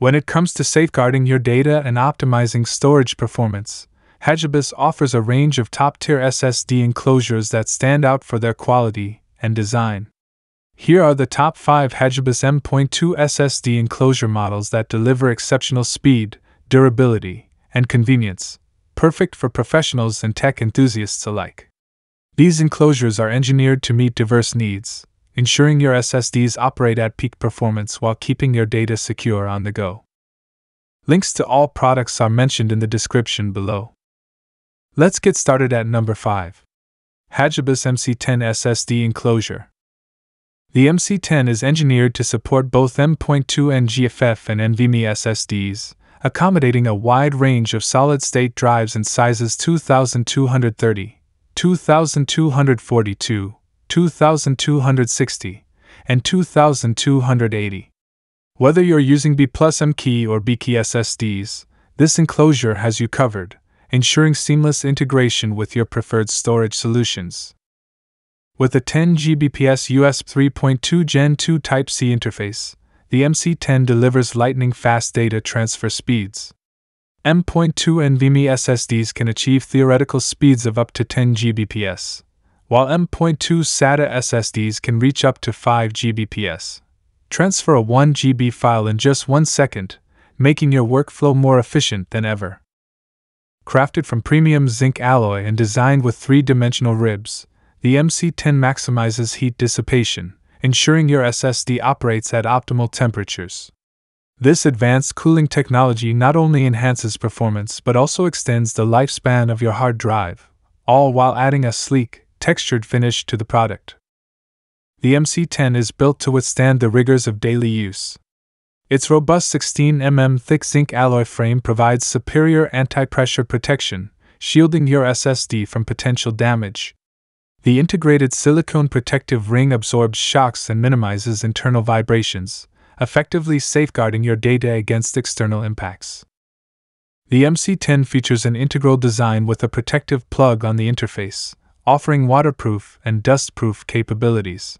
When it comes to safeguarding your data and optimizing storage performance, Hagibis offers a range of top tier SSD enclosures that stand out for their quality and design. Here are the top 5 Hagibis M.2 SSD enclosure models that deliver exceptional speed, durability, and convenience, perfect for professionals and tech enthusiasts alike. These enclosures are engineered to meet diverse needs, ensuring your SSDs operate at peak performance while keeping your data secure on the go. Links to all products are mentioned in the description below. Let's get started at number 5. Hagibis MC10 SSD Enclosure. The MC10 is engineered to support both M.2 and GFF and NVMe SSDs, accommodating a wide range of solid state drives in sizes 2230, 2242, 2260, and 2280. Whether you're using B plus M key or B key SSDs, this enclosure has you covered, ensuring seamless integration with your preferred storage solutions. With a 10 Gbps US 3.2 Gen 2 Type C interface, the MC10 delivers lightning fast data transfer speeds. M.2 NVMe SSDs can achieve theoretical speeds of up to 10 Gbps, while M.2 SATA SSDs can reach up to 5 Gbps. Transfer a 1 GB file in just one second, making your workflow more efficient than ever. Crafted from premium zinc alloy and designed with three dimensional ribs, the MC10 maximizes heat dissipation, ensuring your SSD operates at optimal temperatures. This advanced cooling technology not only enhances performance but also extends the lifespan of your hard drive, all while adding a sleek, textured finish to the product. The MC10 is built to withstand the rigors of daily use. Its robust 16mm thick zinc alloy frame provides superior anti pressure protection, shielding your SSD from potential damage. The integrated silicone protective ring absorbs shocks and minimizes internal vibrations, effectively safeguarding your data against external impacts. The MC10 features an integral design with a protective plug on the interface, offering waterproof and dustproof capabilities.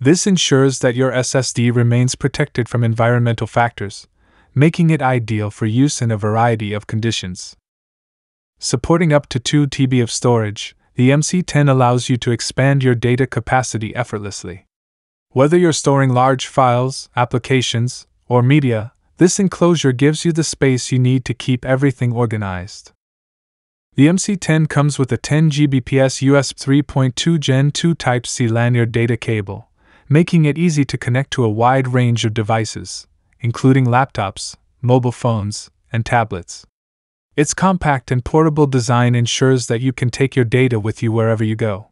This ensures that your SSD remains protected from environmental factors, making it ideal for use in a variety of conditions. Supporting up to 2 TB of storage, the MC10 allows you to expand your data capacity effortlessly. Whether you're storing large files, applications, or media, this enclosure gives you the space you need to keep everything organized. The MC10 comes with a 10 Gbps US 3.2 Gen 2 Type C lanyard data cable, making it easy to connect to a wide range of devices, including laptops, mobile phones, and tablets. Its compact and portable design ensures that you can take your data with you wherever you go.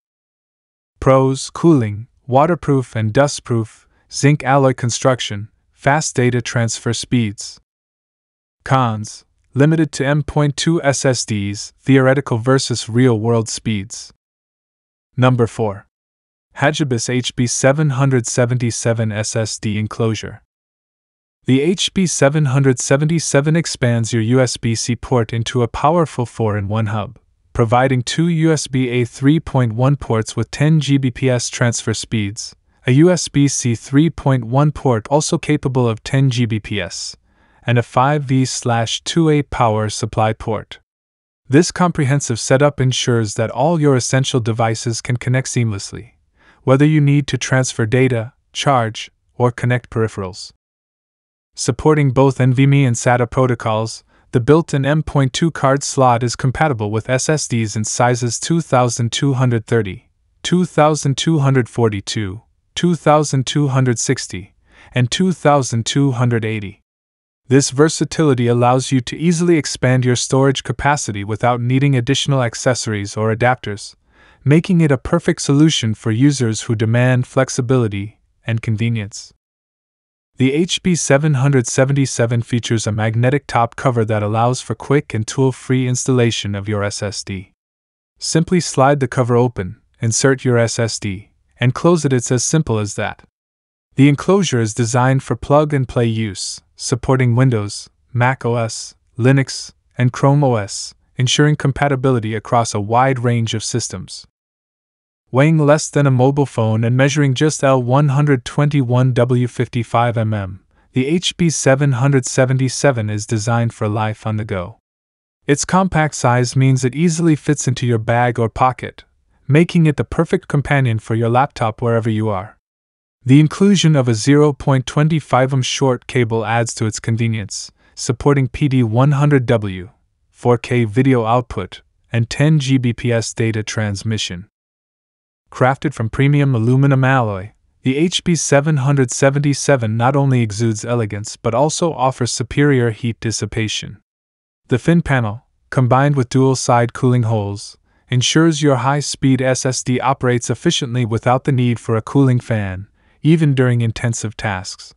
Pros Cooling, waterproof and dustproof, zinc alloy construction, fast data transfer speeds. Cons limited to M.2 SSDs, theoretical versus real world speeds. Number 4. Hagibis HB777 SSD Enclosure. The HB777 expands your USB C port into a powerful 4 in 1 hub, providing two USB A 3.1 ports with 10 Gbps transfer speeds, a USB C 3.1 port also capable of 10 Gbps, and a 5V/2A power supply port. This comprehensive setup ensures that all your essential devices can connect seamlessly, whether you need to transfer data, charge, or connect peripherals. Supporting both NVMe and SATA protocols, the built in M.2 card slot is compatible with SSDs in sizes 2230, 2242, 2260, and 2280. This versatility allows you to easily expand your storage capacity without needing additional accessories or adapters, making it a perfect solution for users who demand flexibility and convenience. The HB 777 features a magnetic top cover that allows for quick and tool free installation of your SSD. Simply slide the cover open, insert your SSD, and close it. It's as simple as that. The enclosure is designed for plug and play use supporting Windows, Mac OS, Linux, and Chrome OS, ensuring compatibility across a wide range of systems. Weighing less than a mobile phone and measuring just L121W55 mm, the HB777 is designed for life on the go. Its compact size means it easily fits into your bag or pocket, making it the perfect companion for your laptop wherever you are. The inclusion of a 0.25 ohm short cable adds to its convenience, supporting PD100W, 4K video output, and 10 Gbps data transmission. Crafted from premium aluminum alloy, the HB 777 not only exudes elegance but also offers superior heat dissipation. The fin panel, combined with dual side cooling holes, ensures your high speed SSD operates efficiently without the need for a cooling fan even during intensive tasks.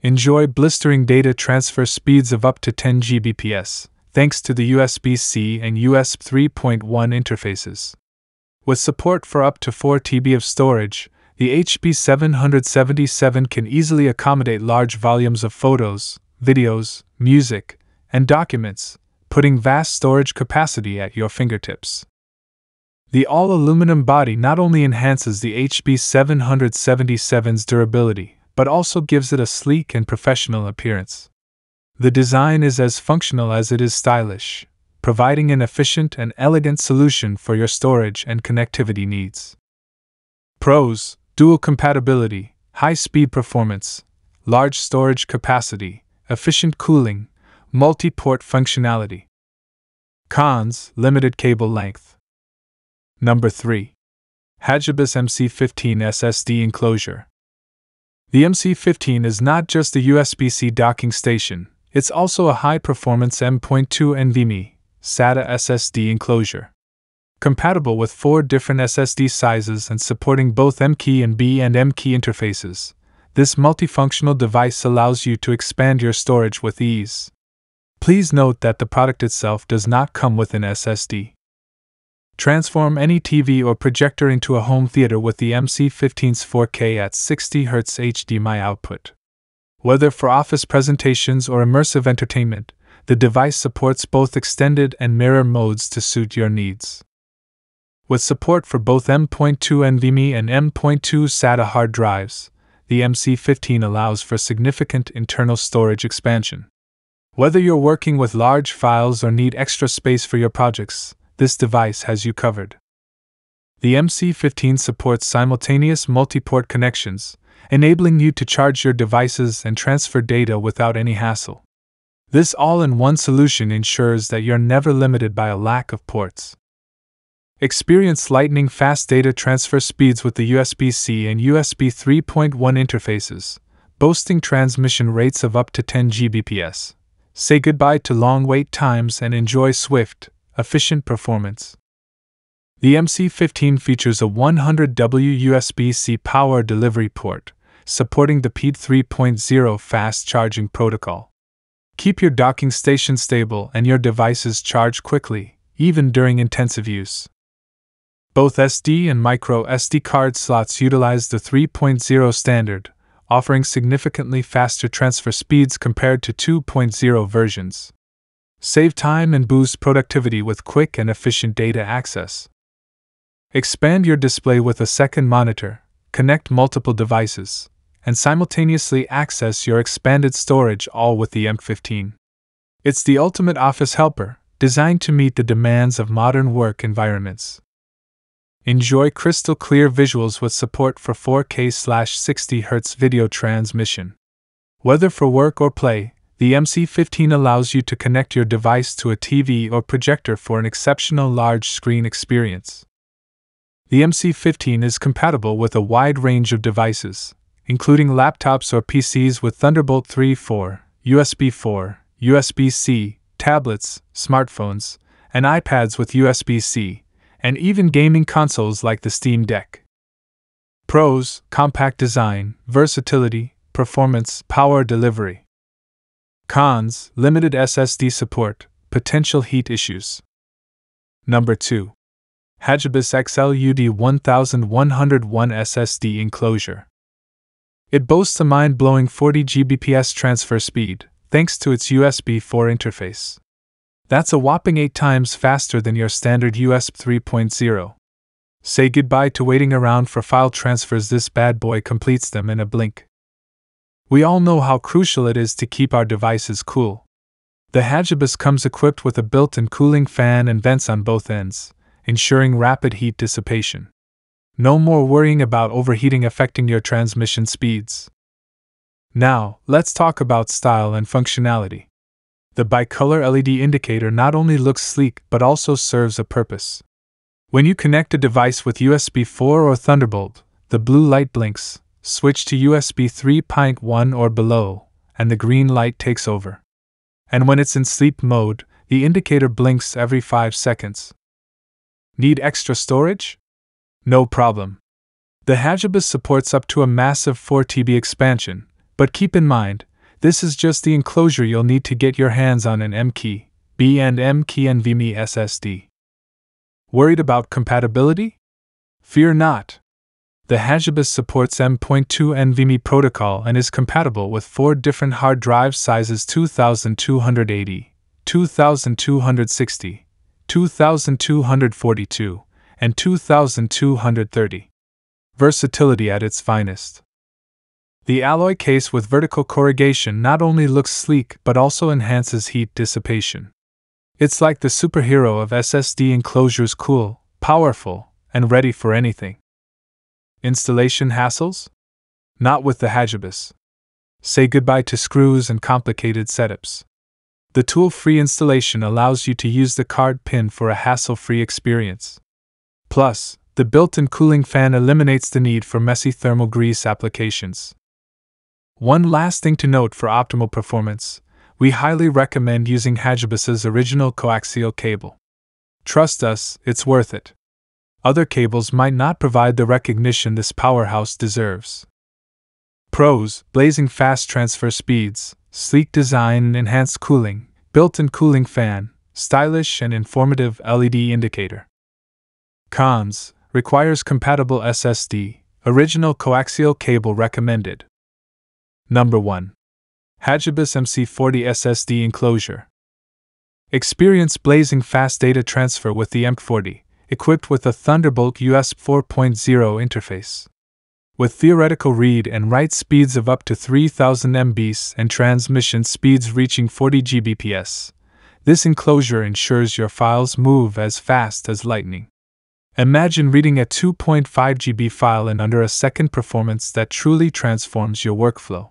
Enjoy blistering data transfer speeds of up to 10 Gbps, thanks to the USB C and USB 3.1 interfaces. With support for up to 4 TB of storage, the HP 777 can easily accommodate large volumes of photos, videos, music, and documents, putting vast storage capacity at your fingertips. The all aluminum body not only enhances the HB 777's durability, but also gives it a sleek and professional appearance. The design is as functional as it is stylish, providing an efficient and elegant solution for your storage and connectivity needs. Pros Dual compatibility, high speed performance, large storage capacity, efficient cooling, multi port functionality. Cons Limited cable length. Number 3. Hagibis MC15 SSD enclosure. The MC15 is not just a USB C docking station, it's also a high performance M.2 NVMe SATA SSD enclosure. Compatible with four different SSD sizes and supporting both MKey and B and MKey interfaces, this multifunctional device allows you to expand your storage with ease. Please note that the product itself does not come with an SSD. Transform any TV or projector into a home theater with the MC15's 4K at 60Hz HDMI output. Whether for office presentations or immersive entertainment, the device supports both extended and mirror modes to suit your needs. With support for both M.2 NVMe and M.2 SATA hard drives, the MC15 allows for significant internal storage expansion. Whether you're working with large files or need extra space for your projects, this device has you covered. The MC15 supports simultaneous multi-port connections, enabling you to charge your devices and transfer data without any hassle. This all-in-one solution ensures that you're never limited by a lack of ports. Experience lightning fast data transfer speeds with the USB C and USB 3.1 interfaces, boasting transmission rates of up to 10 Gbps. Say goodbye to long wait times and enjoy swift, efficient performance. The MC15 features a 100W USB C power delivery port, supporting the PEED 3.0 fast charging protocol. Keep your docking station stable and your devices charge quickly, even during intensive use. Both SD and micro SD card slots utilize the 3.0 standard, offering significantly faster transfer speeds compared to 2.0 versions save time and boost productivity with quick and efficient data access. Expand your display with a second monitor, connect multiple devices, and simultaneously access your expanded storage all with the M15. It's the ultimate office helper, designed to meet the demands of modern work environments. Enjoy crystal clear visuals with support for 4K 60Hz video transmission. Whether for work or play, the MC15 allows you to connect your device to a TV or projector for an exceptional large screen experience. The MC15 is compatible with a wide range of devices, including laptops or PCs with Thunderbolt 3 4, USB 4, USB C, tablets, smartphones, and iPads with USB C, and even gaming consoles like the Steam Deck. Pros Compact design, versatility, performance, power delivery. Cons Limited SSD support, potential heat issues. Number 2. Hajibis XLUD 1101 SSD enclosure. It boasts a mind blowing 40 Gbps transfer speed, thanks to its USB 4 interface. That's a whopping 8 times faster than your standard USB 3.0. Say goodbye to waiting around for file transfers, this bad boy completes them in a blink. We all know how crucial it is to keep our devices cool. The Hagibus comes equipped with a built in cooling fan and vents on both ends, ensuring rapid heat dissipation. No more worrying about overheating affecting your transmission speeds. Now, let's talk about style and functionality. The bicolor LED indicator not only looks sleek but also serves a purpose. When you connect a device with USB 4 or Thunderbolt, the blue light blinks, switch to USB 3.1 or below, and the green light takes over. And when it's in sleep mode, the indicator blinks every 5 seconds. Need extra storage? No problem. The Hagibis supports up to a massive 4TB expansion, but keep in mind, this is just the enclosure you'll need to get your hands on an M-key, B and m and VMe SSD. Worried about compatibility? Fear not. The Hagibis supports M.2 NVMe protocol and is compatible with four different hard drive sizes 2280, 2260, 2242, and 2230. Versatility at its finest. The alloy case with vertical corrugation not only looks sleek but also enhances heat dissipation. It's like the superhero of SSD enclosures cool, powerful, and ready for anything. Installation hassles? Not with the Hagibis. Say goodbye to screws and complicated setups. The tool free installation allows you to use the card pin for a hassle free experience. Plus, the built in cooling fan eliminates the need for messy thermal grease applications. One last thing to note for optimal performance we highly recommend using HAJIBUS's original coaxial cable. Trust us, it's worth it other cables might not provide the recognition this powerhouse deserves. Pros blazing fast transfer speeds, sleek design and enhanced cooling, built in cooling fan, stylish and informative LED indicator. Cons requires compatible SSD, original coaxial cable recommended. Number 1. Hagibis MC40 SSD enclosure. Experience blazing fast data transfer with the M40 equipped with a Thunderbolt US 4.0 interface. With theoretical read and write speeds of up to 3000 MBs and transmission speeds reaching 40 Gbps, this enclosure ensures your files move as fast as lightning. Imagine reading a 2.5 GB file in under a second performance that truly transforms your workflow.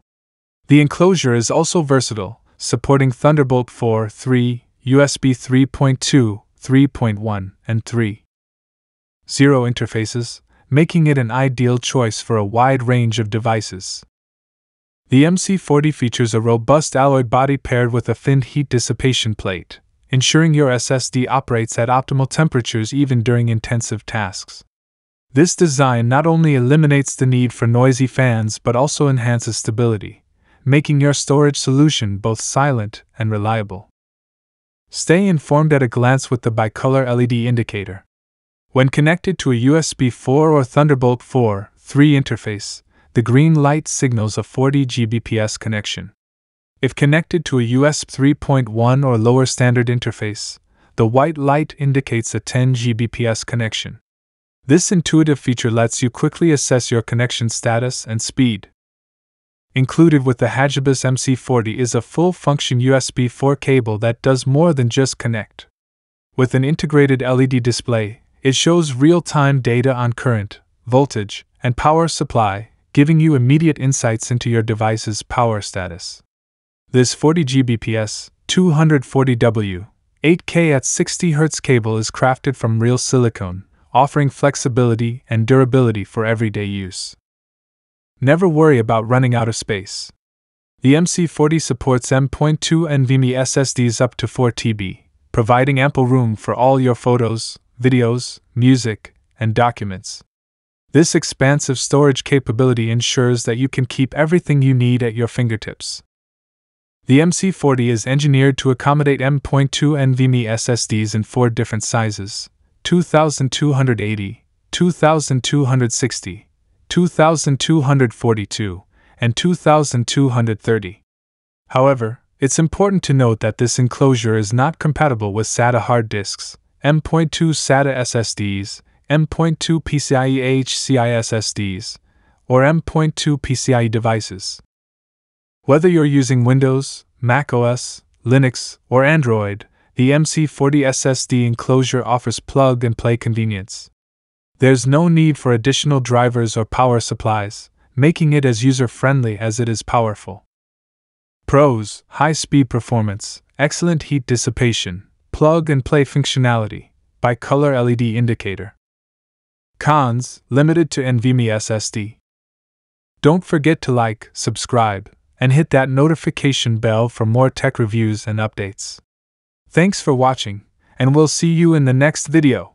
The enclosure is also versatile, supporting Thunderbolt 4, 3, USB 3.2, 3.1, and 3 zero interfaces, making it an ideal choice for a wide range of devices. The MC40 features a robust alloy body paired with a thin heat dissipation plate, ensuring your SSD operates at optimal temperatures even during intensive tasks. This design not only eliminates the need for noisy fans but also enhances stability, making your storage solution both silent and reliable. Stay informed at a glance with the bicolor LED indicator. When connected to a USB 4 or Thunderbolt 4 3 interface, the green light signals a 40 Gbps connection. If connected to a USB 3.1 or lower standard interface, the white light indicates a 10 Gbps connection. This intuitive feature lets you quickly assess your connection status and speed. Included with the Hagibis MC40 is a full function USB 4 cable that does more than just connect. With an integrated LED display, it shows real time data on current, voltage, and power supply, giving you immediate insights into your device's power status. This 40 Gbps, 240W, 8K at 60 Hz cable is crafted from real silicone, offering flexibility and durability for everyday use. Never worry about running out of space. The MC40 supports M.2 NVMe SSDs up to 4 TB, providing ample room for all your photos, videos, music, and documents. This expansive storage capability ensures that you can keep everything you need at your fingertips. The MC40 is engineered to accommodate M.2 NVMe SSDs in four different sizes 2280, 2260, 2242, and 2230. However, it's important to note that this enclosure is not compatible with SATA hard disks. M.2 SATA SSDs, M.2 PCIe HCI SSDs, or M.2 PCIe devices. Whether you're using Windows, Mac OS, Linux, or Android, the MC40 SSD enclosure offers plug and play convenience. There's no need for additional drivers or power supplies, making it as user friendly as it is powerful. Pros High speed performance, excellent heat dissipation, Plug and play functionality by color LED indicator. Cons limited to NVMe SSD. Don't forget to like, subscribe, and hit that notification bell for more tech reviews and updates. Thanks for watching, and we'll see you in the next video.